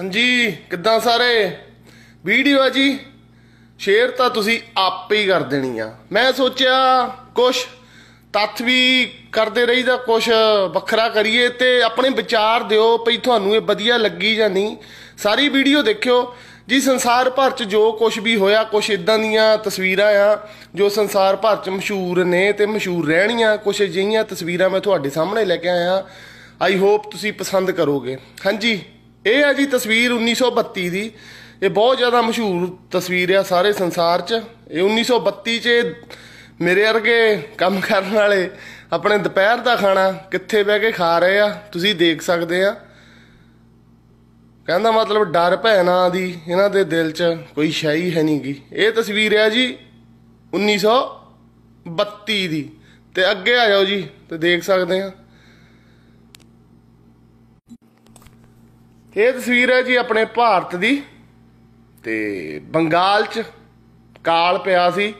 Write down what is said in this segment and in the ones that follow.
ਹਾਂਜੀ ਕਿੱਦਾਂ ਸਾਰੇ ਵੀਡੀਓ ਆ ਜੀ ਸ਼ੇਅਰ ਤਾਂ ਤੁਸੀਂ ਆਪੇ ਹੀ ਕਰ ਦੇਣੀ ਆ ਮੈਂ ਸੋਚਿਆ ਕੁਝ ਤੱਥ ਵੀ ਕਰਦੇ ਰਹੀਦਾ ਕੁਝ ਵੱਖਰਾ ਕਰੀਏ ਤੇ ਆਪਣੇ ਵਿਚਾਰ ਦਿਓ ਭਈ ਤੁਹਾਨੂੰ ਇਹ ਵਧੀਆ ਲੱਗੀ ਜਾਂ ਨਹੀਂ ਸਾਰੀ ਵੀਡੀਓ ਦੇਖਿਓ ਜੀ ਸੰਸਾਰ ਭਰ ਚ ਜੋ ਕੁਝ ਵੀ ਹੋਇਆ ਕੁਝ ਇਦਾਂ ਦੀਆਂ ਤਸਵੀਰਾਂ ਆ ਜੋ ਸੰਸਾਰ ਭਰ ਚ ਮਸ਼ਹੂਰ ਨੇ ਤੇ ਮਸ਼ਹੂਰ ਰਹਿਣੀਆਂ ਕੁਝ ਅਜਿਹੀਆਂ ਤਸਵੀਰਾਂ ਮੈਂ ਤੁਹਾਡੇ ਸਾਹਮਣੇ ਲੈ ਕੇ ਆਇਆ ਆਈ ਹੋਪ ਤੁਸੀਂ ਪਸੰਦ ਕਰੋਗੇ ਹਾਂਜੀ ਇਹ ਹੈ ਜੀ ਤਸਵੀਰ 1932 ਦੀ ਇਹ ਬਹੁਤ ਜ਼ਿਆਦਾ ਮਸ਼ਹੂਰ ਤਸਵੀਰ ਆ ਸਾਰੇ ਸੰਸਾਰ 'ਚ ਇਹ 1932 'ਚ ਮੇਰੇ ਵਰਗੇ ਕੰਮ ਕਰਨ ਵਾਲੇ ਆਪਣੇ ਦੁਪਹਿਰ ਦਾ ਖਾਣਾ ਕਿੱਥੇ ਬਹਿ ਕੇ ਖਾ ਰਹੇ ਆ ਤੁਸੀਂ ਦੇਖ ਸਕਦੇ ਆ ਕਹਿੰਦਾ ਮਤਲਬ ਡਰ ਭੈਣਾ ਦੀ ਇਹਨਾਂ ਦੇ ਦਿਲ 'ਚ ਕੋਈ ਸ਼ਾਈ ਹੈ ਨਹੀਂਗੀ ਇਹ ਤਸਵੀਰ ਹੈ ਜੀ 1932 ਦੀ ਤੇ ਅੱਗੇ ਆ ਜਾਓ ਜੀ ਤੇ ਦੇਖ ਸਕਦੇ ਆ ਇਹ ਤਸਵੀਰ ਹੈ ਜੀ ਆਪਣੇ ਭਾਰਤ ਦੀ ਤੇ ਬੰਗਾਲ 'ਚ ਕਾਲ ਪਿਆ ਸੀ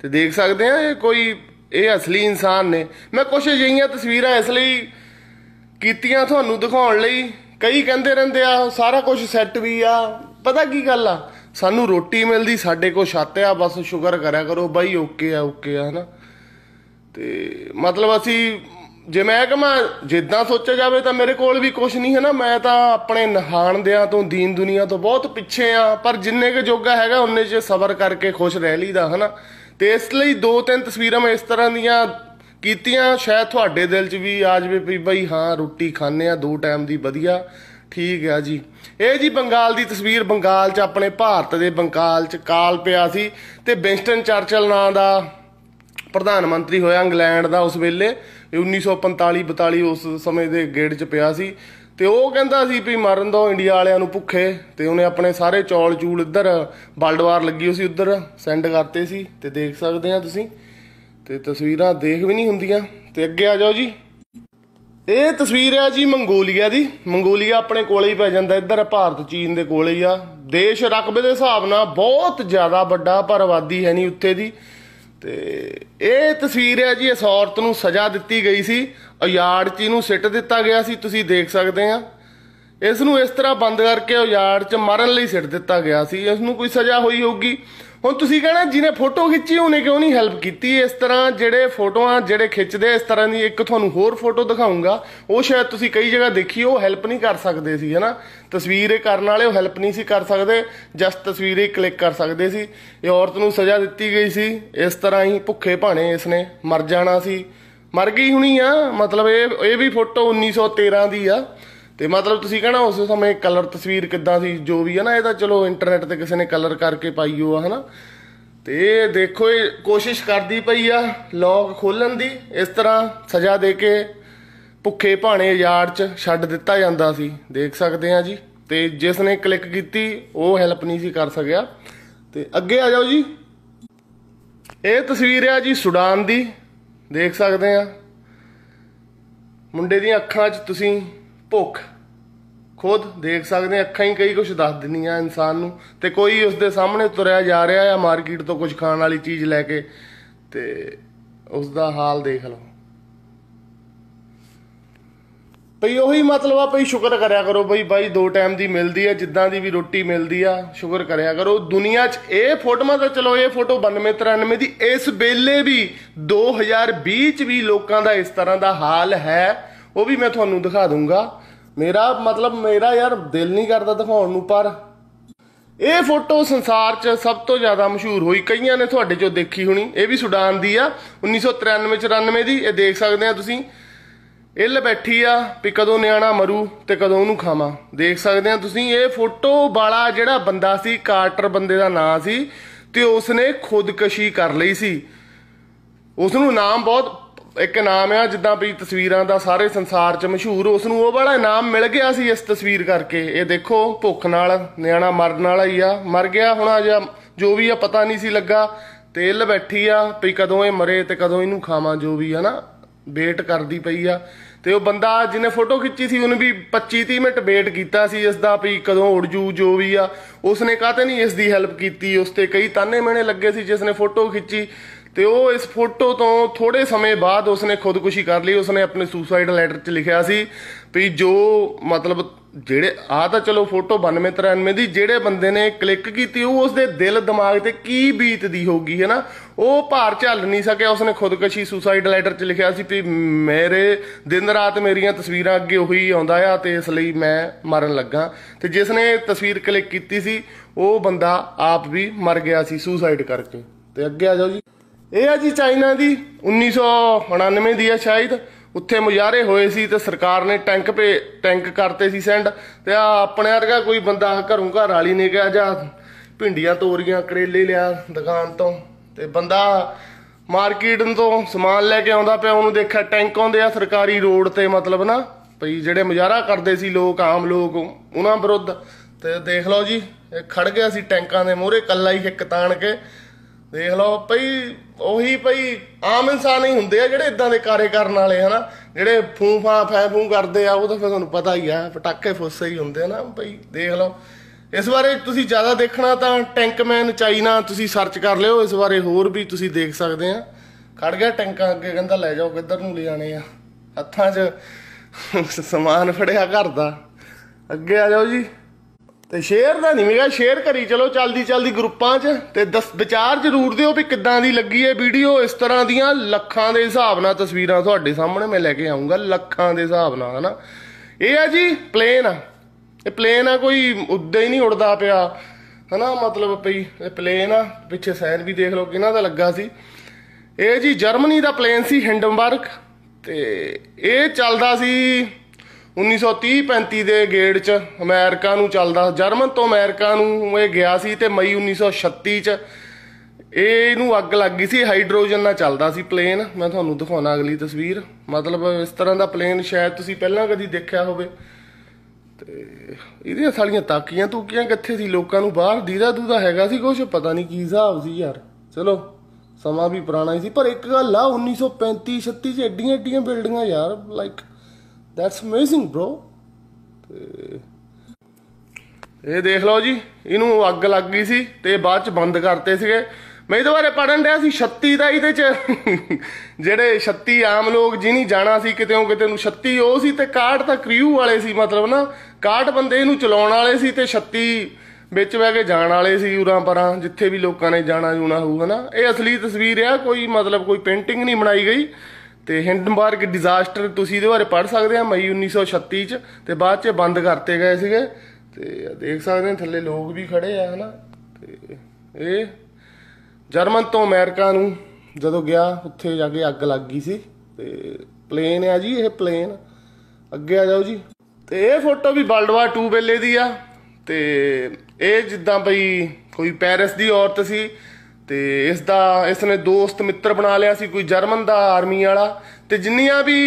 ਤੇ ਦੇਖ ਸਕਦੇ ਆ ਇਹ ਕੋਈ ਇਹ ਅਸਲੀ ਇਨਸਾਨ ਨੇ ਮੈਂ ਕੁਝ ਜਈਆਂ ਤਸਵੀਰਾਂ ਇਸ ਲਈ ਕੀਤੀਆਂ ਤੁਹਾਨੂੰ ਦਿਖਾਉਣ ਲਈ ਕਈ ਕਹਿੰਦੇ ਰਹਿੰਦੇ ਆ ਸਾਰਾ ਕੁਝ ਸੈੱਟ ਵੀ ਆ ਪਤਾ ਕੀ ਗੱਲ ਆ ਸਾਨੂੰ ਰੋਟੀ ਮਿਲਦੀ ਸਾਡੇ ਕੋਲ ਛੱਤ ਆ ਬਸ ਸ਼ੁਕਰ ਕਰਿਆ ਕਰੋ ਬਾਈ ਓਕੇ ਆ ਓਕੇ ਆ ਹਨਾ ਤੇ ਮਤਲਬ ਅਸੀਂ ਜੇ ਮੈਂ ਕਹਾਂ ਜਿੱਦਾਂ ਸੋਚਿਆ ਜਾਵੇ ਤਾਂ ਮੇਰੇ ਕੋਲ ਵੀ ਕੁਝ ਨਹੀਂ ਹੈ ਨਾ ਮੈਂ ਤਾਂ ਆਪਣੇ ਨਹਾਣਦਿਆਂ ਤੋਂ ਦੀਨ ਦੁਨੀਆ ਤੋਂ ਬਹੁਤ ਪਿੱਛੇ ਆ ਪਰ ਜਿੰਨੇ ਕੇ ਜੋਗਾ ਹੈਗਾ ਉਹਨੇ 'ਚ ਸਬਰ ਕਰਕੇ ਖੁਸ਼ ਰਹਿ ਲਈਦਾ ਹਨਾ ਤੇ ਇਸ ਲਈ ਦੋ ਤਿੰਨ ਤਸਵੀਰਾਂ ਮੈਂ ਇਸ ਤਰ੍ਹਾਂ ਦੀਆਂ ਕੀਤੀਆਂ ਸ਼ਾਇਦ ਤੁਹਾਡੇ ਦਿਲ 'ਚ ਵੀ ਆ ਜਵੇ ਵੀ ਬਈ ਹਾਂ ਰੋਟੀ ਖਾਣੇ ਆ ਦੋ ਟਾਈਮ ਦੀ ਵਧੀਆ ਠੀਕ ਆ ਜੀ ਇਹ ਜੀ ਬੰਗਾਲ ਦੀ ਤਸਵੀਰ ਬੰਗਾਲ 'ਚ ਆਪਣੇ ਭਾਰਤ ਦੇ ਬੰਗਾਲ 'ਚ ਕਾਲ ਪਿਆ ਸੀ ਤੇ ਬਿੰਸਟਨ ਚਰਚਲ ਨਾਂ ਦਾ ਪ੍ਰਧਾਨ ਮੰਤਰੀ ਹੋਇਆ ਇੰਗਲੈਂਡ ਦਾ ਉਸ ਵੇਲੇ 1945 42 ਉਸ ਸਮੇਂ ਦੇ ਗੇੜ 'ਚ ਪਿਆ ਸੀ ਤੇ ਉਹ ਕਹਿੰਦਾ ਸੀ ਵੀ ਮਰਨ ਦੋ ਇੰਡੀਆ ਵਾਲਿਆਂ ਨੂੰ ਭੁੱਖੇ ਤੇ ਉਹਨੇ ਆਪਣੇ ਸਾਰੇ ਚੌਲ ਚੂਲ ਇੱਧਰ ਵਰਲਡ ਵਾਰ ਲੱਗੀ ਹੋਈ ਸੀ ਉੱਧਰ ਸੈਂਡ ਕਰਤੇ ਸੀ ਤੇ ਦੇਖ ਸਕਦੇ ਆ ਤੁਸੀਂ ਤੇ ਤਸਵੀਰਾਂ ਦੇਖ ਵੀ ਨਹੀਂ ਹੁੰਦੀਆਂ ਤੇ ਅੱਗੇ ਆ ਜਾਓ ਜੀ ਇਹ ਤਸਵੀਰ ਹੈ ਜੀ ਮੰਗੋਲੀਆ ਦੀ ਮੰਗੋਲੀਆ ਆਪਣੇ ਕੋਲੇ ਹੀ ਪੈ ਜਾਂਦਾ ਇੱਧਰ ਭਾਰਤ ਚੀਨ ਦੇ ਕੋਲੇ ਹੀ ਆ ਦੇਸ਼ ਰਕਬੇ ਦੇ ਹਿਸਾਬ ਨਾਲ ਬਹੁਤ ਜ਼ਿਆਦਾ ਵੱਡਾ ਪਰ ਆਬਾਦੀ ਹੈ ਨਹੀਂ ਉੱਥੇ ਦੀ ਤੇ ਇਹ ਤਸਵੀਰ ਹੈ ਜੀ ਇਸ ਔਰਤ ਨੂੰ ਸਜ਼ਾ ਦਿੱਤੀ ਗਈ ਸੀ ਚ ਨੂੰ ਸਿੱਟ ਦਿੱਤਾ ਗਿਆ ਸੀ ਤੁਸੀਂ ਦੇਖ ਸਕਦੇ ਆ ਇਸ ਨੂੰ ਇਸ ਤਰ੍ਹਾਂ ਬੰਦ ਕਰਕੇ ਉਜਾੜ ਚ ਮਾਰਨ ਲਈ ਸਿੱਟ ਦਿੱਤਾ ਗਿਆ ਸੀ ਇਸ ਨੂੰ ਕੋਈ ਸਜ਼ਾ ਹੋਈ ਹੋਊਗੀ ਹੁਣ ਤੁਸੀਂ ਕਹਿਣਾ ਜਿਹਨੇ ਫੋਟੋ ਖਿੱਚੀ ਉਹਨੇ ਕਿਉਂ ਨਹੀਂ ਹੈਲਪ ਕੀਤੀ ਇਸ ਤਰ੍ਹਾਂ ਜਿਹੜੇ ਫੋਟੋਆਂ ਜਿਹੜੇ ਖਿੱਚਦੇ ਇਸ ਤਰ੍ਹਾਂ ਦੀ ਇੱਕ ਤੁਹਾਨੂੰ ਹੋਰ ਫੋਟੋ ਦਿਖਾਉਂਗਾ ਉਹ ਸ਼ਾਇਦ ਤੁਸੀਂ ਕਈ ਜਗ੍ਹਾ ਦੇਖੀ ਉਹ ਹੈਲਪ ਨਹੀਂ ਕਰ ਸਕਦੇ ਸੀ ਹੈਨਾ ਤਸਵੀਰ ਕਰਨ ਵਾਲੇ ਉਹ ਹੈਲਪ ਨਹੀਂ ਸੀ ਕਰ ਸਕਦੇ ਜਸਟ ਤਸਵੀਰ ਹੀ ਕਲਿੱਕ ਕਰ ਸਕਦੇ ਸੀ ਇਹ ਔਰਤ ਨੂੰ ਸਜ਼ਾ ਦਿੱਤੀ ਗਈ ਸੀ ਇਸ ਤਰ੍ਹਾਂ ਹੀ ਭੁੱਖੇ ਭਾਣੇ ਇਸ ਨੇ ਮਰ ਜਾਣਾ ਸੀ ਮਰ ਗਈ ਹੁਣੀ ਆ ਮਤਲਬ ਇਹ ਇਹ ਵੀ ਫੋਟੋ 1913 ਦੀ ਆ ਤੇ ਮਤਲਬ ਤੁਸੀਂ ਕਹਿਣਾ ਉਸ ਸਮੇਂ ਕਲਰ ਤਸਵੀਰ ਕਿੱਦਾਂ ਸੀ ਜੋ ਵੀ ਹੈ ਨਾ ਇਹ ਤਾਂ ਚਲੋ ਇੰਟਰਨੈਟ ਤੇ ਕਿਸੇ ਨੇ ਕਲਰ ਕਰਕੇ ਪਾਈ ਹੋ ਆ ਹਨਾ ਤੇ ਇਹ ਦੇਖੋ ਇਹ ਕੋਸ਼ਿਸ਼ ਕਰਦੀ ਪਈ ਆ ਲੋਕ ਖੋਲਣ ਦੀ ਇਸ ਤਰ੍ਹਾਂ ਸਜ਼ਾ ਦੇ ਕੇ ਭੁੱਖੇ ਭਾਣੇ ਯਾਰ ਚ ਛੱਡ ਦਿੱਤਾ ਜਾਂਦਾ ਸੀ ਦੇਖ ਸਕਦੇ ਆ ਜੀ ਤੇ ਜਿਸ ਨੇ ਕਲਿੱਕ ਕੀਤੀ ਉਹ ਹੈਲਪ ਨਹੀਂ ਸੀ ਕਰ ਸਕਿਆ ਤੇ ਅੱਗੇ ਆ ਜਾਓ ਜੀ ਇਹ ਤਸਵੀਰ ਆ ਜੀ ਸੁਡਾਨ ਦੀ ਦੇਖ ਸਕਦੇ ਆ ਮੁੰਡੇ ਦੀਆਂ ਅੱਖਾਂ 'ਚ ਤੁਸੀਂ ਭੁੱਖ ਖੁਦ ਦੇਖ ਸਕਦੇ ਅੱਖਾਂ ਹੀ ਕਈ ਕੁਝ ਦੱਸ ਦਿੰਦੀਆਂ ਇਨਸਾਨ ਨੂੰ ਤੇ ਕੋਈ ਉਸ ਦੇ ਸਾਹਮਣੇ ਤੁਰਿਆ ਜਾ ਰਿਹਾ ਹੈ ਮਾਰਕੀਟ ਤੋਂ ਕੁਝ ਖਾਣ ਵਾਲੀ ਚੀਜ਼ ਲੈ ਕੇ ਤੇ ਉਸ ਦਾ ਹਾਲ ਦੇਖ ਲਓ ਭਈ ਉਹੀ ਮਤਲਬ ਆ ਭਈ ਸ਼ੁਕਰ ਕਰਿਆ ਕਰੋ ਭਈ ਬਾਈ ਦੋ ਟਾਈਮ ਦੀ ਮਿਲਦੀ ਆ ਜਿੱਦਾਂ ਦੀ ਵੀ ਰੋਟੀ ਮਿਲਦੀ ਆ ਸ਼ੁਕਰ ਕਰਿਆ ਕਰੋ ਦੁਨੀਆ 'ਚ ਇਹ ਫੋਟੋਆਂ ਤਾਂ ਚਲੋ ਇਹ ਫੋਟੋ 92 93 ਦੀ ਇਸ ਵੇਲੇ ਵੀ 2020 'ਚ ਵੀ ਲੋਕਾਂ ਦਾ ਇਸ ਤਰ੍ਹਾਂ ਦਾ ਹਾਲ ਹੈ ਉਹ ਵੀ ਮੈਂ ਤੁਹਾਨੂੰ ਦਿਖਾ ਦੂੰਗਾ ਮੇਰਾ ਮਤਲਬ ਮੇਰਾ ਯਾਰ ਦਿਲ ਨਹੀਂ ਕਰਦਾ ਦਿਖਾਉਣ ਨੂੰ ਪਰ ਇਹ ਫੋਟੋ ਸੰਸਾਰ 'ਚ ਸਭ ਤੋਂ ਜ਼ਿਆਦਾ ਮਸ਼ਹੂਰ ਹੋਈ ਕਈਆਂ ਨੇ ਤੁਹਾਡੇ 'ਚੋਂ ਦੇਖੀ ਹੋਣੀ ਇਹ ਵੀ ਸੁਡਾਨ ਦੀ ਆ 1993-94 ਦੀ ਇਹ ਦੇਖ ਸਕਦੇ ਆ ਤੁਸੀਂ ਇੱਲ ਬੈਠੀ ਆ ਵੀ ਕਦੋਂ ਨਿਆਣਾ ਮਰੂ ਤੇ ਕਦੋਂ ਉਹਨੂੰ ਖਾਵਾਂ ਦੇਖ ਸਕਦੇ ਆ ਤੁਸੀਂ ਇਹ ਫੋਟੋ ਵਾਲਾ ਜਿਹੜਾ ਬੰਦਾ ਸੀ ਕਾਰਟਰ ਬੰਦੇ ਦਾ ਨਾਂ ਸੀ ਤੇ ਉਸਨੇ ਖੁਦਕਸ਼ੀ ਕਰ ਲਈ ਸੀ ਉਸ ਨੂੰ ਨਾਮ ਬਹੁਤ ਇੱਕ ਨਾਮ ਆ ਜਿੱਦਾਂ ਵੀ ਤਸਵੀਰਾਂ ਦਾ ਸਾਰੇ ਸੰਸਾਰ 'ਚ ਮਸ਼ਹੂਰ ਉਸ ਨੂੰ ਉਹ ਵਾਲਾ ਨਾਮ ਮਿਲ ਗਿਆ ਸੀ ਇਸ ਤਸਵੀਰ ਕਰਕੇ ਇਹ ਦੇਖੋ ਭੁੱਖ ਨਾਲ ਨਿਆਣਾ ਮਰਨ ਵਾਲਾ ਹੀ ਆ ਮਰ ਗਿਆ ਹੁਣ ਆ ਜੋ ਵੀ ਆ ਪਤਾ ਨਹੀਂ ਸੀ ਲੱਗਾ ਤੇਲ ਬੈਠੀ ਆ ਵੀ ਕਦੋਂ ਇਹ ਮਰੇ ਤੇ ਕਦੋਂ ਇਹਨੂੰ ਖਾਵਾਂ ਜੋ ਵੀ ਆ ਨਾ ਵੇਟ ਕਰਦੀ ਪਈ ਆ ਤੇ ਉਹ ਬੰਦਾ ਜਿਹਨੇ ਫੋਟੋ ਖਿੱਚੀ ਸੀ ਉਹਨੇ ਵੀ 25 30 ਮਿੰਟ ਵੇਟ ਕੀਤਾ ਸੀ ਇਸ ਦਾ ਵੀ ਕਦੋਂ ਉੜ ਜੂ ਜੋ ਵੀ ਆ ਉਸਨੇ ਕਾਹਤੇ ਨਹੀਂ ਇਸ ਦੀ ਹੈਲਪ ਕੀਤੀ ਉਸ ਤੇ ਕਈ ਤਾਨੇ ਮਿਹਣੇ ਲੱਗੇ ਸੀ ਜਿਸ ਨੇ ਫੋਟੋ ਖਿੱਚੀ ਤੇ ਉਹ ਇਸ ਫੋਟੋ ਤੋਂ ਥੋੜੇ ਸਮੇਂ ਬਾਅਦ ਉਸਨੇ ਖੁਦਕੁਸ਼ੀ ਕਰ ਲਈ ਉਸਨੇ ਆਪਣੇ ਸੁਸਾਈਡ ਲੈਟਰ 'ਚ ਲਿਖਿਆ ਸੀ ਵੀ ਜੋ ਮਤਲਬ ਜਿਹੜੇ ਆ ਤਾਂ ਚਲੋ ਫੋਟੋ 92 93 ਦੀ ਜਿਹੜੇ ਬੰਦੇ ਨੇ ਕਲਿੱਕ ਕੀਤੀ ਉਹ ਉਸਦੇ ਦਿਲ ਦਿਮਾਗ ਤੇ ਕੀ ਬੀਤਦੀ ਹੋਗੀ ਹੈ ਨਾ ਉਹ ਭਾਰ ਝੱਲ ਨਹੀਂ ਸਕਿਆ ਉਸਨੇ ਖੁਦਕੁਸ਼ੀ ਸੁਸਾਈਡ ਲੈਟਰ 'ਚ ਲਿਖਿਆ ਸੀ ਵੀ ਮੇਰੇ ਦਿਨ ਰਾਤ ਮੇਰੀਆਂ ਤਸਵੀਰਾਂ ਅੱਗੇ ਉਹੀ ਆਉਂਦਾ ਆ ਤੇ ਇਸ ਲਈ ਮੈਂ ਮਰਨ ਲੱਗਾ ਤੇ ਜਿਸ ਨੇ ਤਸਵੀਰ ਕਲਿੱਕ ਕੀਤੀ ਸੀ ਉਹ ਬੰਦਾ ਆਪ ਵੀ ਮਰ ਗਿਆ ਸੀ ਸੁਸਾਈਡ ਕਰਕੇ ਤੇ ਅੱਗੇ ਆ ਜਾਓ ਜੀ ਇਹ ਆ ਜੀ ਚਾਈਨਾ ਦੀ 1999 ਦੀ ਆ ਸ਼ਾਇਦ ਉੱਥੇ ਮੁਜ਼ਾਰੇ ਹੋਏ ਸੀ ਤੇ ਸਰਕਾਰ ਨੇ ਟੈਂਕ ਪੇ ਟੈਂਕ ਕਰਤੇ ਸੀ ਸੈਂਡ ਤੇ ਆ ਆਪਣੇ ਵਰਗਾ ਕੋਈ ਬੰਦਾ ਘਰੋਂ ਘਰ ਵਾਲੀ ਨੇ ਗਿਆ ਜਾਂ ਭਿੰਡੀਆਂ ਤੋਰੀਆਂ ਕਰੇਲੇ ਲਿਆ ਦੁਕਾਨ ਤੋਂ ਤੇ ਬੰਦਾ ਮਾਰਕੀਟ ਤੋਂ ਸਮਾਨ ਲੈ ਕੇ ਆਉਂਦਾ ਪਿਆ ਉਹਨੂੰ ਦੇਖਿਆ ਟੈਂਕ ਆਉਂਦੇ ਆ ਸਰਕਾਰੀ ਰੋਡ ਤੇ ਮਤਲਬ ਨਾ ਭਈ ਜਿਹੜੇ ਮੁਜ਼ਾਹਰਾ ਕਰਦੇ ਸੀ ਲੋਕ ਆਮ ਲੋਕ ਉਹਨਾਂ ਵਿਰੁੱਧ ਤੇ ਦੇਖ ਲਓ ਜੀ ਖੜ ਗਿਆ ਸੀ ਟੈਂਕਾਂ ਦੇ ਮੋਹਰੇ ਕੱਲਾ ਹੀ ਇੱਕ ਤਾਣ ਕੇ ਦੇਖ ਲਓ ਭਈ ਉਹੀ ਭਈ ਆਮ ਇਨਸਾਨ ਹੀ ਹੁੰਦੇ ਆ ਜਿਹੜੇ ਇਦਾਂ ਦੇ ਕਾਰੇ ਕਰਨ ਵਾਲੇ ਹਨਾ ਜਿਹੜੇ ਫੂਫਾ ਫੈਫੂ ਫੈ ਫੂ ਕਰਦੇ ਆ ਉਹ ਤਾਂ ਫਿਰ ਤੁਹਾਨੂੰ ਪਤਾ ਹੀ ਆ ਪਟਾਕੇ ਫੁੱਸੇ ਹੀ ਹੁੰਦੇ ਆ ਨਾ ਭਈ ਦੇਖ ਲਓ ਇਸ ਬਾਰੇ ਤੁਸੀਂ ਜ਼ਿਆਦਾ ਦੇਖਣਾ ਤਾਂ ਟੈਂਕਮੈਨ ਚਾਈਨਾ ਤੁਸੀਂ ਸਰਚ ਕਰ ਲਿਓ ਇਸ ਬਾਰੇ ਹੋਰ ਵੀ ਤੁਸੀਂ ਦੇਖ ਸਕਦੇ ਆ ਖੜ ਗਿਆ ਟੈਂਕਾਂ ਅੱਗੇ ਕਹਿੰਦਾ ਲੈ ਜਾਓ ਕਿੱਧਰ ਨੂੰ ਲਿਜਾਣੇ ਆ ਹੱਥਾਂ 'ਚ ਸਮਾਨ ਫੜਿਆ ਘਰ ਦਾ ਅੱਗੇ ਆ ਜਾਓ ਜੀ ਤੇ ਸ਼ੇਅਰ ਦਾ ਨਹੀਂ ਮੇਗਾ ਸ਼ੇਅਰ ਕਰੀ ਚਲੋ ਚਲਦੀ ਚਲਦੀ ਗਰੁੱਪਾਂ 'ਚ ਤੇ ਦਸ ਵਿਚਾਰ ਜ਼ਰੂਰ ਦਿਓ ਵੀ ਕਿੱਦਾਂ ਦੀ ਲੱਗੀ ਹੈ ਵੀਡੀਓ ਇਸ ਤਰ੍ਹਾਂ ਦੀਆਂ ਲੱਖਾਂ ਦੇ ਹਿਸਾਬ ਨਾਲ ਤਸਵੀਰਾਂ ਤੁਹਾਡੇ ਸਾਹਮਣੇ ਮੈਂ ਲੈ ਕੇ ਆਉਂਗਾ ਲੱਖਾਂ ਦੇ ਹਿਸਾਬ ਨਾਲ ਹਨਾ ਇਹ ਆ ਜੀ ਪਲੇਨ ਆ ਇਹ ਪਲੇਨ ਆ ਕੋਈ ਉੱਦਾਂ ਹੀ ਨਹੀਂ ਉੜਦਾ ਪਿਆ ਹਨਾ ਮਤਲਬ ਪਈ ਇਹ ਪਲੇਨ ਆ ਪਿੱਛੇ ਸੈਨ ਵੀ ਦੇਖ ਲਓ ਕਿਹਨਾਂ ਦਾ ਲੱਗਾ ਸੀ ਇਹ ਜੀ ਜਰਮਨੀ ਦਾ ਪਲੇਨ ਸੀ ਹਿੰਡਮਬਰਗ ਤੇ ਇਹ ਚੱਲਦਾ ਸੀ 1930-35 ਦੇ ਗੇੜ 'ਚ ਅਮਰੀਕਾ ਨੂੰ ਚੱਲਦਾ ਜਰਮਨ ਤੋਂ ਅਮਰੀਕਾ ਨੂੰ ਇਹ ਗਿਆ ਸੀ ਤੇ ਮਈ 1936 'ਚ ਇਹ ਨੂੰ ਅੱਗ ਲੱਗ ਗਈ ਸੀ ਹਾਈਡਰੋਜਨ ਨਾਲ ਚੱਲਦਾ ਸੀ ਪਲੇਨ ਮੈਂ ਤੁਹਾਨੂੰ ਦਿਖਾਉਣਾ ਅਗਲੀ ਤਸਵੀਰ ਮਤਲਬ ਇਸ ਤਰ੍ਹਾਂ ਦਾ ਪਲੇਨ ਸ਼ਾਇਦ ਤੁਸੀਂ ਪਹਿਲਾਂ ਕਦੀ ਦੇਖਿਆ ਹੋਵੇ ਤੇ ਇਹਦੀਆਂ ਸਾਲੀਆਂ ਤਾਕੀਆਂ ਤੂੰ ਕਿਹਾਂ ਕਿੱਥੇ ਸੀ ਲੋਕਾਂ ਨੂੰ ਬਾਹਰ ਦੀਦਾ ਦੂਦਾ ਹੈਗਾ ਸੀ ਕੁਝ ਪਤਾ ਨਹੀਂ ਕੀ ਹਿਸਾਬ ਸੀ ਯਾਰ ਚਲੋ ਸਮਾਂ ਵੀ ਪੁਰਾਣਾ ਸੀ ਪਰ ਇੱਕ ਗੱਲ ਆ 1935 36 ਚ ਐਡੀਆਂ ਐਡੀਆਂ ਬਿਲਡਿੰਗਾਂ ਯਾਰ ਲਾਈਕ ਦੈਟਸ ਅਮੇਜ਼ਿੰਗ bro ਇਹ ਦੇਖ ਲਓ ਜੀ ਇਹਨੂੰ ਅੱਗ ਲੱਗ ਗਈ ਸੀ ਤੇ ਬਾਅਦ ਚ ਬੰਦ ਕਰਤੇ ਸੀਗੇ ਮੈਂ ਇਹਦੇ ਬਾਰੇ ਪੜਨ ਰਿਹਾ ਸੀ 36 ਦਾ ਇਹਦੇ ਚ ਜਿਹੜੇ 36 ਆਮ ਲੋਕ ਜਿਨੀ ਜਾਣਾ ਸੀ ਕਿਤੇੋਂ ਕਿਤੇ ਨੂੰ 36 ਉਹ ਸੀ ਤੇ 61 ਤਾਂ ਕ੍ਰਿਊ ਵਾਲੇ ਸੀ ਮਤਲਬ ਨਾ 61 ਬੰਦੇ ਇਹਨੂੰ ਚਲਾਉਣ ਵਾਲੇ ਸੀ ਤੇ 36 ਵਿੱਚ ਬਹਿ ਕੇ ਜਾਣ ਵਾਲੇ ਸੀ ਉਰਾ ਪਰਾਂ ਜਿੱਥੇ ਵੀ ਲੋਕਾਂ ਨੇ ਜਾਣਾ ਜੂਣਾ ਹੋਊ ਹਨਾ ਇਹ ਅਸਲੀ ਤਸਵੀਰ ਆ ਕੋਈ ਮਤਲਬ ਕੋਈ ਪੇਂਟਿੰਗ ਨਹੀਂ ਬਣਾਈ ਗਈ ਤੇ ਹਿੰਡਨਬਰਗ ਡਿਜ਼ਾਸਟਰ ਤੁਸੀਂ ਇਹਦੇ ਬਾਰੇ ਪੜ੍ਹ ਸਕਦੇ ਆ ਮਈ 1936 ਚ ਤੇ ਬਾਅਦ ਚ ਬੰਦ ਕਰਤੇ ਗਏ ਸੀਗੇ ਤੇ ਦੇਖ ਸਕਦੇ ਆ ਥੱਲੇ ਲੋਕ ਵੀ ਖੜੇ ਆ ਹਨਾ ਤੇ ਇਹ ਜਰਮਨ ਤੋਂ ਅਮਰੀਕਾ ਨੂੰ ਜਦੋਂ ਗਿਆ ਉੱਥੇ ਜਾ ਕੇ ਅੱਗ ਲੱਗ ਗਈ ਸੀ ਤੇ ਪਲੇਨ ਆ ਜੀ ਇਹ ਪਲੇਨ ਅੱਗੇ ਆ ਜਾਓ ਜੀ ਤੇ ਇਹ ਫੋਟੋ ਵੀ ਵਰਲਡ ਵਾਰ 2 ਵੇਲੇ ਦੀ ਆ ਤੇ ਇਹ ਜਿੱਦਾਂ ਬਈ ਕੋਈ ਪੈਰਿਸ ਦੀ ਔਰਤ ਸੀ ਤੇ ਇਸ ਦਾ ਇਸ ਨੇ ਦੋਸਤ ਮਿੱਤਰ ਬਣਾ ਲਿਆ ਸੀ ਕੋਈ ਜਰਮਨ ਦਾ ਆਰਮੀ ਵਾਲਾ ਤੇ ਜਿੰਨੀਆਂ ਵੀ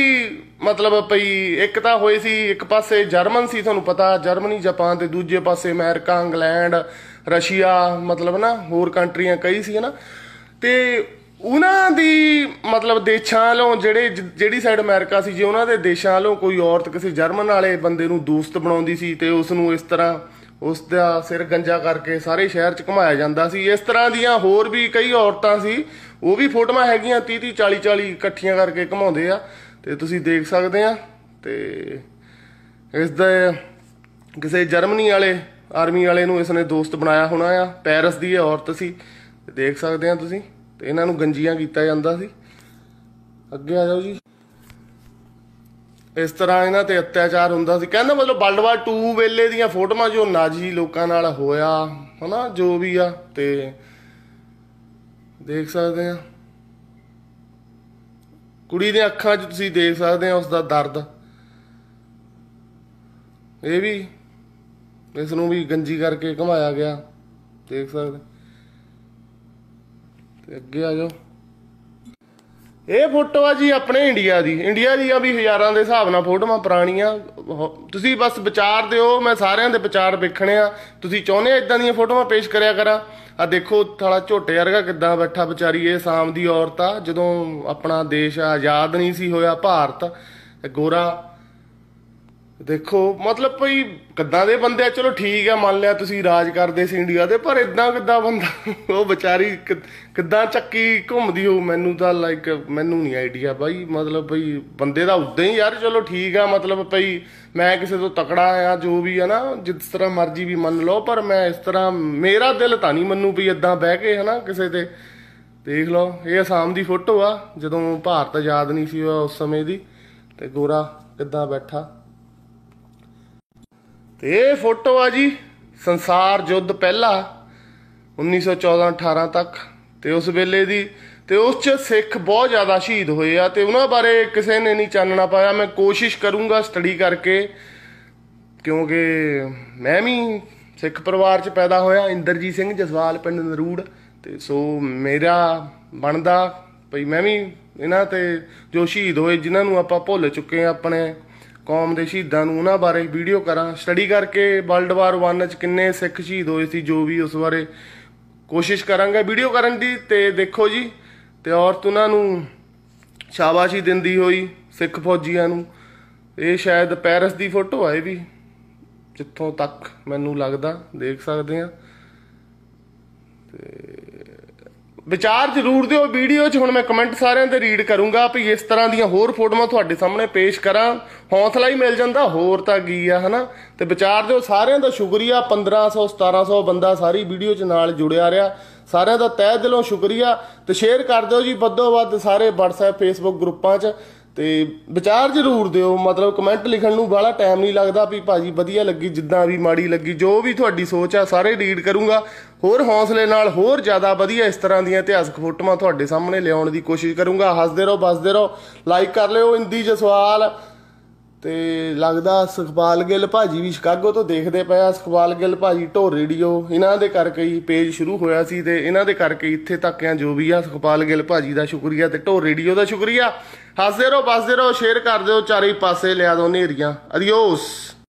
ਮਤਲਬ ਪਈ ਇੱਕ ਤਾਂ ਹੋਏ ਸੀ ਇੱਕ ਪਾਸੇ ਜਰਮਨ ਸੀ ਤੁਹਾਨੂੰ ਪਤਾ ਜਰਮਨੀ ਜਾਪਾਨ ਤੇ ਦੂਜੇ ਪਾਸੇ ਅਮਰੀਕਾ ਇੰਗਲੈਂਡ ਰਸ਼ੀਆ ਮਤਲਬ ਨਾ ਹੋਰ ਕੰਟਰੀਆਂ ਕਈ ਸੀ ਨਾ ਤੇ ਉਹਨਾਂ ਦੀ ਮਤਲਬ ਦੇਸ਼ਾਂ ਵਾਲੋਂ ਜਿਹੜੇ ਜਿਹੜੀ ਸਾਈਡ ਅਮਰੀਕਾ ਸੀ ਜੇ ਉਹਨਾਂ ਦੇ ਦੇਸ਼ਾਂ ਵਾਲੋਂ ਕੋਈ ਔਰਤ ਕਿਸੇ ਜਰਮਨ ਵਾਲੇ ਬੰਦੇ ਨੂੰ ਦੋਸਤ ਬਣਾਉਂਦੀ ਸੀ ਤੇ ਉਸ ਨੂੰ ਇਸ ਤਰ੍ਹਾਂ ਉਸ ਦਾ ਸਿਰ ਗੰਜਾ ਕਰਕੇ ਸਾਰੇ ਸ਼ਹਿਰ ਚ ਘੁਮਾਇਆ ਜਾਂਦਾ ਸੀ ਇਸ ਤਰ੍ਹਾਂ ਦੀਆਂ ਹੋਰ ਵੀ ਕਈ ਔਰਤਾਂ ਸੀ ਉਹ ਵੀ ਫੋਟੋਆਂ ਹੈਗੀਆਂ 30 30 40 40 ਇਕੱਠੀਆਂ ਕਰਕੇ ਘਮਾਉਂਦੇ ਆ ਤੇ ਤੁਸੀਂ ਦੇਖ ਸਕਦੇ ਆ ਤੇ ਇਸ ਦਾ ਕਿਸੇ ਜਰਮਨੀ ਵਾਲੇ ਆਰਮੀ ਵਾਲੇ ਨੂੰ ਇਸ ਨੇ ਦੋਸਤ ਬਣਾਇਆ ਹੋਣਾ ਆ ਪੈਰਿਸ ਦੀ ਇਹ ਔਰਤ ਸੀ ਦੇਖ ਸਕਦੇ ਆ ਤੁਸੀਂ ਤੇ ਇਹਨਾਂ ਨੂੰ ਗੰਜੀਆਂ ਕੀਤਾ ਜਾਂਦਾ ਸੀ ਅੱਗੇ ਆ ਜਾਓ ਜੀ ਇਸ ਤਰ੍ਹਾਂ ਇਹਨਾਂ ਤੇ ਅਤਿਆਚਾਰ ਹੁੰਦਾ ਸੀ ਕਹਿੰਦਾ ਮਤਲਬ ਵਰਲਡ ਵਾਰ 2 ਵੇਲੇ ਦੀਆਂ ਫੋਟੋਆਂ ਜੋ ਨਾਜ਼ੀ ਲੋਕਾਂ ਨਾਲ ਹੋਇਆ ਹਨਾ ਜੋ ਵੀ ਆ ਤੇ ਦੇਖ ਸਕਦੇ ਆ ਕੁੜੀ ਦੀਆਂ ਅੱਖਾਂ 'ਚ ਤੁਸੀਂ ਦੇਖ ਸਕਦੇ ਆ ਉਸ ਦਾ ਦਰਦ ਇਹ ਵੀ ਇਸ ਨੂੰ ਵੀ ਗੰਜੀ ਕਰਕੇ ਘਮਾਇਆ ਗਿਆ ਦੇਖ ਸਕਦੇ ਤੇ ਅੱਗੇ ਆ ਜਾਓ ਇਹ ਫੋਟੋ ਆ ਜੀ ਆਪਣੇ ਇੰਡੀਆ ਦੀ ਇੰਡੀਆ ਦੀਆਂ ਵੀ ਹਜ਼ਾਰਾਂ ਦੇ ਹਿਸਾਬ ਨਾਲ ਫੋਟੋਆਂ ਪੁਰਾਣੀਆਂ ਤੁਸੀਂ ਬਸ ਵਿਚਾਰ ਦਿਓ ਮੈਂ ਸਾਰਿਆਂ ਦੇ ਵਿਚਾਰ ਵੇਖਣੇ ਆ ਤੁਸੀਂ ਚਾਹੁੰਦੇ ਆ ਇਦਾਂ ਦੀਆਂ ਫੋਟੋਆਂ ਪੇਸ਼ ਕਰਿਆ ਕਰਾਂ ਆ ਦੇਖੋ ਥਾਲਾ ਝੋਟੇ ਵਰਗਾ ਕਿੱਦਾਂ ਬੈਠਾ ਵਿਚਾਰੀ ਇਹ ਸ਼ਾਮ ਦੀ ਔਰਤ ਆ ਜਦੋਂ ਆਪਣਾ ਦੇਸ਼ ਆਜ਼ਾਦ ਨਹੀਂ ਸੀ ਹੋਇਆ ਭਾਰਤ ਗੋਰਾ ਦੇਖੋ ਮਤਲਬ ਭਈ ਕਿੱਦਾਂ ਦੇ ਬੰਦੇ ਆ ਚਲੋ ਠੀਕ ਆ ਮੰਨ ਲਿਆ ਤੁਸੀਂ ਰਾਜ ਕਰਦੇ ਸੀ ਇੰਡੀਆ ਦੇ ਪਰ ਇਦਾਂ ਕਿੱਦਾਂ ਬੰਦਾ ਉਹ ਵਿਚਾਰੀ ਕਿੱਦਾਂ ਚੱਕੀ ਘੁੰਮਦੀ ਹੋ ਮੈਨੂੰ ਤਾਂ ਲਾਈਕ ਮੈਨੂੰ ਨਹੀਂ ਆਈਡੀਆ ਬਾਈ ਮਤਲਬ ਭਈ ਬੰਦੇ ਦਾ ਉਦਾਂ ਹੀ ਯਾਰ ਚਲੋ ਠੀਕ ਆ ਮਤਲਬ ਭਈ ਮੈਂ ਕਿਸੇ ਤੋਂ ਤਕੜਾ ਆ ਜੋ ਵੀ ਆ ਨਾ ਜਿਸ ਤਰ੍ਹਾਂ ਮਰਜ਼ੀ ਵੀ ਮੰਨ ਲਓ ਪਰ ਮੈਂ ਇਸ ਤਰ੍ਹਾਂ ਮੇਰਾ ਦਿਲ ਤਾਂ ਨਹੀਂ ਮੰਨੂ ਭਈ ਇਦਾਂ ਬਹਿ ਕੇ ਹਨਾ ਕਿਸੇ ਤੇ ਦੇਖ ਲਓ ਇਹ ਆਸਾਮ ਦੀ ਫੋਟੋ ਆ ਜਦੋਂ ਭਾਰਤ ਆਜ਼ਾਦ ਨਹੀਂ ਸੀ ਉਸ ਸਮੇਂ ਦੀ ਤੇ ਗੋਰਾ ਕਿੱਦਾਂ ਬੈਠਾ ਤੇ ਇਹ ਫੋਟੋ ਆ ਜੀ ਸੰਸਾਰ ਯੁੱਧ ਪਹਿਲਾ 1914-18 ਤੱਕ ਤੇ ਉਸ ਵੇਲੇ ਦੀ ਤੇ ਉਸ 'ਚ ਸਿੱਖ ਬਹੁਤ ਜ਼ਿਆਦਾ ਸ਼ਹੀਦ ਹੋਏ ਆ ਤੇ ਉਹਨਾਂ ਬਾਰੇ ਕਿਸੇ ਨੇ ਨਹੀਂ ਚਾਨਣਾ ਪਾਇਆ ਮੈਂ ਕੋਸ਼ਿਸ਼ ਕਰੂੰਗਾ ਸਟੱਡੀ ਕਰਕੇ ਕਿਉਂਕਿ ਮੈਂ ਵੀ ਸਿੱਖ ਪਰਿਵਾਰ 'ਚ ਪੈਦਾ ਹੋਇਆ ਇੰਦਰਜੀਤ ਸਿੰਘ ਜਸਵਾਲ ਪਿੰਡ ਨਰੂੜ ਤੇ ਸੋ ਮੇਰਾ ਬਣਦਾ ਭਈ ਮੈਂ ਵੀ ਇਹਨਾਂ ਤੇ ਜੋ ਸ਼ਹੀਦ ਹੋਏ ਜਿਨ੍ਹਾਂ ਨੂੰ ਆਪਾਂ ਭੁੱਲ ਚੁੱਕੇ ਆ ਆਪਣੇ ਕੌਮ ਦੇ ਸ਼ਹੀਦਾਂ ਨੂੰ ਉਹਨਾਂ ਬਾਰੇ ਵੀਡੀਓ ਕਰਾਂ ਸਟੱਡੀ ਕਰਕੇ ਵਰਲਡ ਵਾਰ 1 ਚ ਕਿੰਨੇ ਸਿੱਖ ਸ਼ਹੀਦ ਹੋਏ ਸੀ ਜੋ ਵੀ ਉਸ ਬਾਰੇ ਕੋਸ਼ਿਸ਼ ਕਰਾਂਗਾ ਵੀਡੀਓ ਕਰਨ ਦੀ ਤੇ ਦੇਖੋ ਜੀ ਤੇ ਔਰਤ ਉਹਨਾਂ ਨੂੰ ਸ਼ਾਬਾਸ਼ੀ ਦਿੰਦੀ ਹੋਈ ਸਿੱਖ ਫੌਜੀਆਂ ਨੂੰ ਇਹ ਸ਼ਾਇਦ ਪੈਰਿਸ ਦੀ ਫੋਟੋ ਆ ਇਹ ਵੀ ਜਿੱਥੋਂ ਤੱਕ ਮੈਨੂੰ ਲੱਗਦਾ ਦੇਖ ਸਕਦੇ ਆ ਤੇ ਵਿਚਾਰ ਜ਼ਰੂਰ ਦਿਓ ਵੀਡੀਓ 'ਚ ਹੁਣ ਮੈਂ ਕਮੈਂਟ ਸਾਰਿਆਂ ਦੇ ਰੀਡ ਕਰੂੰਗਾ ਵੀ ਇਸ ਤਰ੍ਹਾਂ ਦੀਆਂ ਹੋਰ ਫੋਟੋਆਂ ਤੁਹਾਡੇ ਸਾਹਮਣੇ ਪੇਸ਼ ਕਰਾਂ ਹੌਸਲਾ ਹੀ ਮਿਲ ਜਾਂਦਾ ਹੋਰ ਤਾਂ ਕੀ ਆ ਹਨਾ ਤੇ ਵਿਚਾਰ ਦਿਓ ਸਾਰਿਆਂ ਦਾ ਸ਼ੁਕਰੀਆ 1500 1700 ਬੰਦਾ ਸਾਰੀ ਵੀਡੀਓ 'ਚ ਨਾਲ ਜੁੜਿਆ ਰਿਹਾ ਸਾਰਿਆਂ ਦਾ ਤਹਿ ਦਿਲੋਂ ਸ਼ੁਕਰੀਆ ਤੇ ਸ਼ੇਅਰ ਕਰ ਦਿਓ ਜੀ ਵੱਧੋ ਵੱਧ ਸਾਰੇ WhatsApp Facebook ਗਰੁੱਪਾਂ 'ਚ ਤੇ ਵਿਚਾਰ ਜ਼ਰੂਰ ਦਿਓ ਮਤਲਬ ਕਮੈਂਟ ਲਿਖਣ ਨੂੰ ਬਾਲਾ ਟਾਈਮ ਨਹੀਂ ਲੱਗਦਾ ਵੀ ਭਾਜੀ ਵਧੀਆ ਲੱਗੀ ਜਿੱਦਾਂ ਵੀ ਮਾੜੀ ਲੱਗੀ ਜੋ ਵੀ ਤੁਹਾਡੀ ਸੋਚ ਆ ਸਾਰੇ ਰੀਡ ਕਰੂੰਗਾ ਹੋਰ ਹੌਸਲੇ ਨਾਲ ਹੋਰ ਜ਼ਿਆਦਾ ਵਧੀਆ ਇਸ ਤਰ੍ਹਾਂ ਦੀਆਂ ਇਤਿਹਾਸਕ ਫੋਟੋਆਂ ਤੁਹਾਡੇ ਸਾਹਮਣੇ ਲਿਆਉਣ ਦੀ ਕੋਸ਼ਿਸ਼ ਕਰੂੰਗਾ ਹੱਸਦੇ ਰਹੋ ਬਸਦੇ ਰਹੋ ਲਾਈਕ ਕਰ ਲਿਓ ਇੰਦੀ ਜਸਵਾਲ ਤੇ ਲੱਗਦਾ ਸੁਖਪਾਲ ਗਿੱਲ ਭਾਜੀ ਵੀ ਸ਼ਿਕਾਗੋ ਤੋਂ ਦੇਖਦੇ ਪਏ ਆ ਸੁਖਪਾਲ ਗਿੱਲ ਭਾਜੀ ਢੋ ਰੇਡੀਓ ਇਹਨਾਂ ਦੇ ਕਰਕੇ ਹੀ ਪੇਜ ਸ਼ੁਰੂ ਹੋਇਆ ਸੀ ਤੇ ਇਹਨਾਂ ਦੇ ਕਰਕੇ ਇੱਥੇ ਤੱਕ ਆ ਜੋ ਵੀ ਆ ਸੁਖਪਾਲ ਗਿੱਲ ਭਾਜੀ ਦਾ ਸ਼ੁਕਰੀਆ ਤੇ ਢੋ ਰੇਡੀਓ ਦਾ ਸ਼ੁਕਰੀਆ ਹੱਸਦੇ ਰਹੋ ਬਸਦੇ ਰਹੋ ਸ਼ੇਅਰ ਕਰਦੇ ਦਿਓ ਚਾਰੇ ਪਾਸੇ ਲਿਆ ਦੋ ਨੇਰੀਆਂ ਅਦੀਓਸ